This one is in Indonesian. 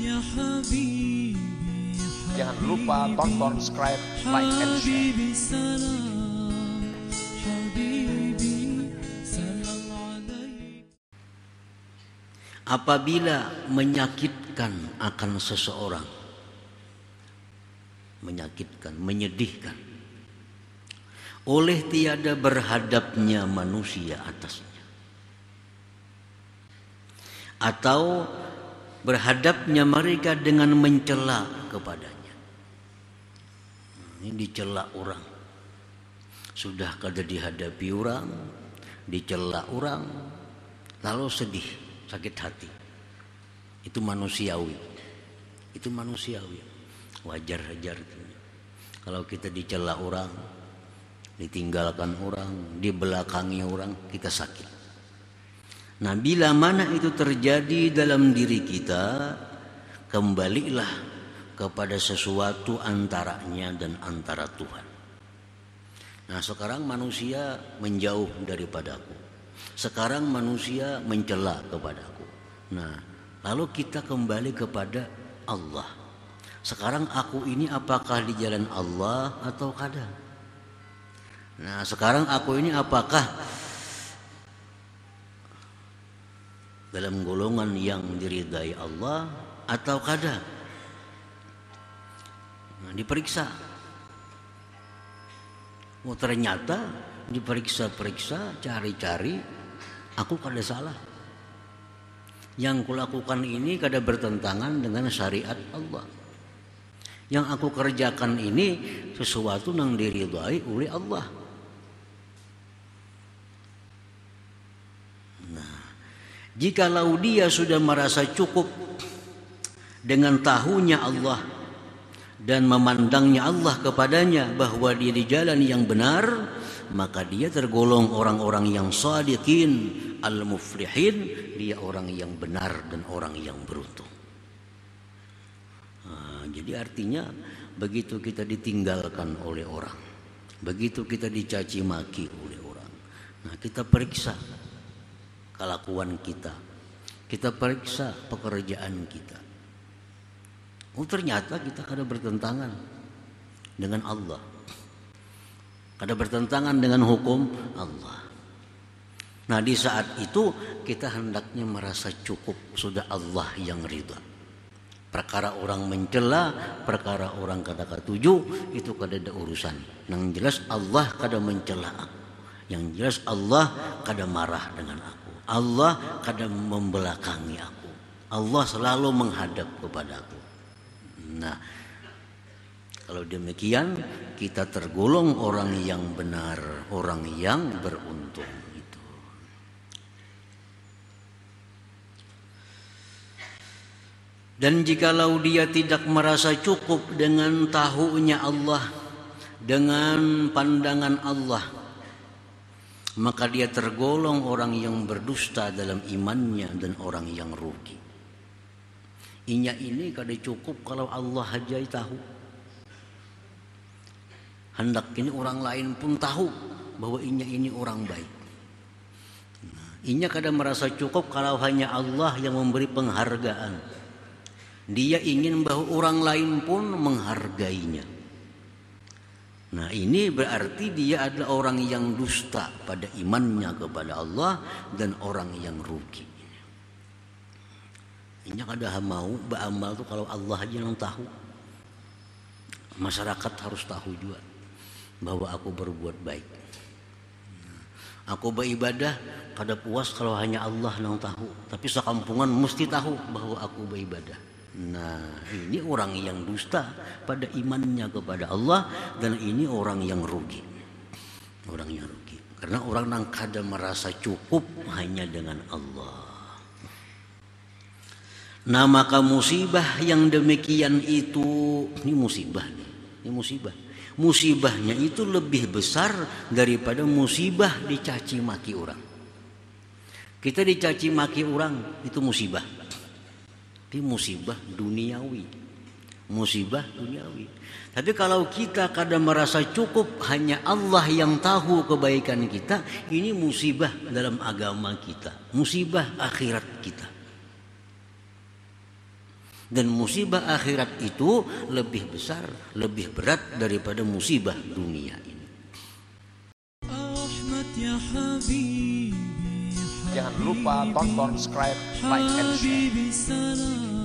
Ya Jangan lupa tonton, subscribe, like, and share. apabila menyakitkan akan seseorang menyakitkan menyedihkan oleh tiada berhadapnya manusia atasnya atau berhadapnya mereka dengan mencela kepadanya. Ini dicela orang. Sudah kada dihadapi orang, dicela orang, lalu sedih, sakit hati. Itu manusiawi. Itu manusiawi. Wajar wajar itu. Kalau kita dicela orang, ditinggalkan orang, dibelakangi orang, kita sakit. Nah, bila mana itu terjadi dalam diri kita, kembalilah kepada sesuatu antaranya dan antara Tuhan. Nah, sekarang manusia menjauh daripadaku. Sekarang manusia mencela kepadaku. Nah, lalu kita kembali kepada Allah. Sekarang aku ini apakah di jalan Allah atau kada? Nah, sekarang aku ini apakah dalam golongan yang diridai Allah atau kada nah, diperiksa oh ternyata diperiksa-periksa cari-cari aku kada salah yang kulakukan ini kada bertentangan dengan syariat Allah yang aku kerjakan ini sesuatu yang diridai oleh Allah Jikalau dia sudah merasa cukup dengan tahunya Allah dan memandangnya Allah kepadanya bahwa dia di jalan yang benar, maka dia tergolong orang-orang yang sadiqin, al-muflihin, dia orang yang benar dan orang yang beruntung. Nah, jadi artinya begitu kita ditinggalkan oleh orang, begitu kita dicaci maki oleh orang. Nah, kita periksa kelakuan kita. Kita periksa pekerjaan kita. Oh ternyata kita kadang bertentangan dengan Allah. Kadang bertentangan dengan hukum Allah. Nah di saat itu kita hendaknya merasa cukup sudah Allah yang ridha. Perkara orang mencela, perkara orang kata-kata itu kada ada urusan. Yang jelas Allah kada mencela aku. Yang jelas Allah kada marah dengan aku. Allah kadang membelakangi aku. Allah selalu menghadap kepadaku. Nah, kalau demikian kita tergolong orang yang benar, orang yang beruntung itu. Dan jikalau dia tidak merasa cukup dengan tahunya Allah, dengan pandangan Allah, maka dia tergolong orang yang berdusta dalam imannya dan orang yang rugi. Inya ini kada cukup kalau Allah saja tahu. Hendak ini orang lain pun tahu bahwa inya ini orang baik. Nah, inya kada merasa cukup kalau hanya Allah yang memberi penghargaan. Dia ingin bahwa orang lain pun menghargainya. Nah ini berarti dia adalah orang yang dusta pada imannya kepada Allah dan orang yang rugi. Ini ada mau beramal tuh kalau Allah aja yang tahu. Masyarakat harus tahu juga bahwa aku berbuat baik. Aku beribadah pada puas kalau hanya Allah yang tahu. Tapi sekampungan mesti tahu bahwa aku beribadah. Nah, ini orang yang dusta pada imannya kepada Allah dan ini orang yang rugi. Orang yang rugi. Karena orang yang kadang merasa cukup hanya dengan Allah. Nah, maka musibah yang demikian itu ini musibah nih. Ini musibah. Musibahnya itu lebih besar daripada musibah dicaci maki orang. Kita dicaci maki orang itu musibah. Tapi musibah duniawi. Musibah duniawi. Tapi kalau kita kadang merasa cukup hanya Allah yang tahu kebaikan kita, ini musibah dalam agama kita, musibah akhirat kita. Dan musibah akhirat itu lebih besar, lebih berat daripada musibah dunia ini. Ya Jangan lupa tonton, subscribe, like, and share.